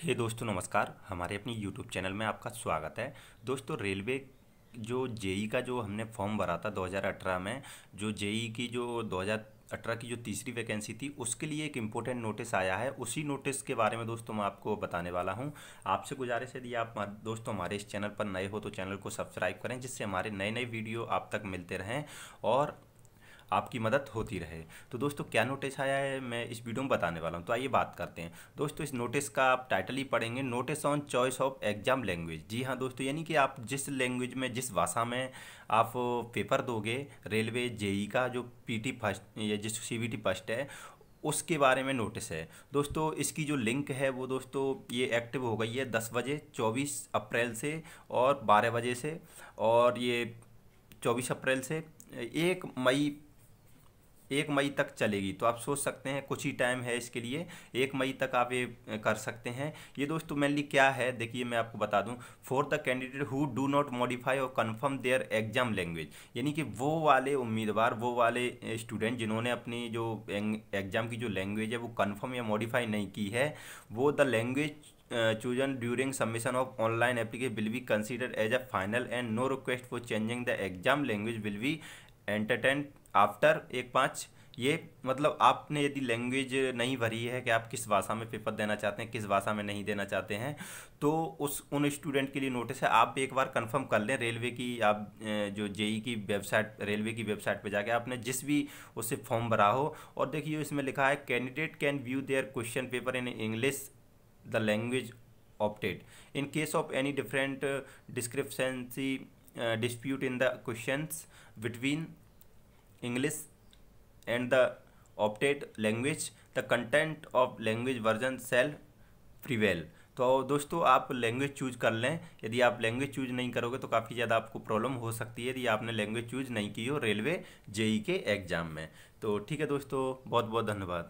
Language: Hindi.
हे hey दोस्तों नमस्कार हमारे अपनी यूट्यूब चैनल में आपका स्वागत है दोस्तों रेलवे जो जेई का जो हमने फॉर्म भरा था 2018 में जो जेई की जो 2018 की जो तीसरी वैकेंसी थी उसके लिए एक इम्पोर्टेंट नोटिस आया है उसी नोटिस के बारे में दोस्तों मैं आपको बताने वाला हूं आपसे गुजारिश है यदि आप दोस्तों हमारे इस चैनल पर नए हो तो चैनल को सब्सक्राइब करें जिससे हमारे नए नए वीडियो आप तक मिलते रहें और आपकी मदद होती रहे तो दोस्तों क्या नोटिस आया है मैं इस वीडियो में बताने वाला हूँ तो आइए बात करते हैं दोस्तों इस नोटिस का आप टाइटल ही पढ़ेंगे notice on choice of exam language जी हाँ दोस्तों यानी कि आप जिस लैंग्वेज में जिस भाषा में आप पेपर दोगे रेलवे जेई का जो टी फर्स्ट या जिस टी फर्स्ट है उसके बारे में नोटिस है दोस्तों इसकी जो लिंक है वो दोस्तों ये एक्टिव हो गई है दस बजे चौबीस अप्रैल से और बारह बजे से और ये चौबीस अप्रैल से एक मई एक मई तक चलेगी तो आप सोच सकते हैं कुछ ही टाइम है इसके लिए एक मई तक आप ये कर सकते हैं ये दोस्तों मेनली क्या है देखिए मैं आपको बता दूं for the candidate who do not modify और कन्फर्म देयर एग्जाम लैंग्वेज यानी कि वो वाले उम्मीदवार वो वाले स्टूडेंट जिन्होंने अपनी जो एग्जाम की जो लैंग्वेज है वो कन्फर्म या मॉडिफाई नहीं की है वो the language chosen during submission of online application will be consider as a final and no request for changing the exam language will be entertain after एक पाँच ये मतलब आपने यदि लैंग्वेज नहीं भरी है कि आप किस भाषा में पेपर देना चाहते हैं किस भाषा में नहीं देना चाहते हैं तो उस उन स्टूडेंट के लिए नोटिस है आप एक बार कंफर्म कर लें रेलवे की आप जो जेई की वेबसाइट रेलवे की वेबसाइट पर जाके आपने जिस भी उससे फॉर्म भरा हो और देखिए इसमें लिखा है candidate can view their question paper in English the language opted in case of any different discrepancy Uh, dispute in the questions between English and the opted language the content of language version shall prevail तो दोस्तों आप लैंग्वेज चूज कर लें यदि आप लैंग्वेज चूज नहीं करोगे तो काफ़ी ज़्यादा आपको प्रॉब्लम हो सकती है यदि आपने लैंग्वेज चूज नहीं की हो रेलवे जेई के एग्ज़ाम में तो ठीक है दोस्तों बहुत बहुत धन्यवाद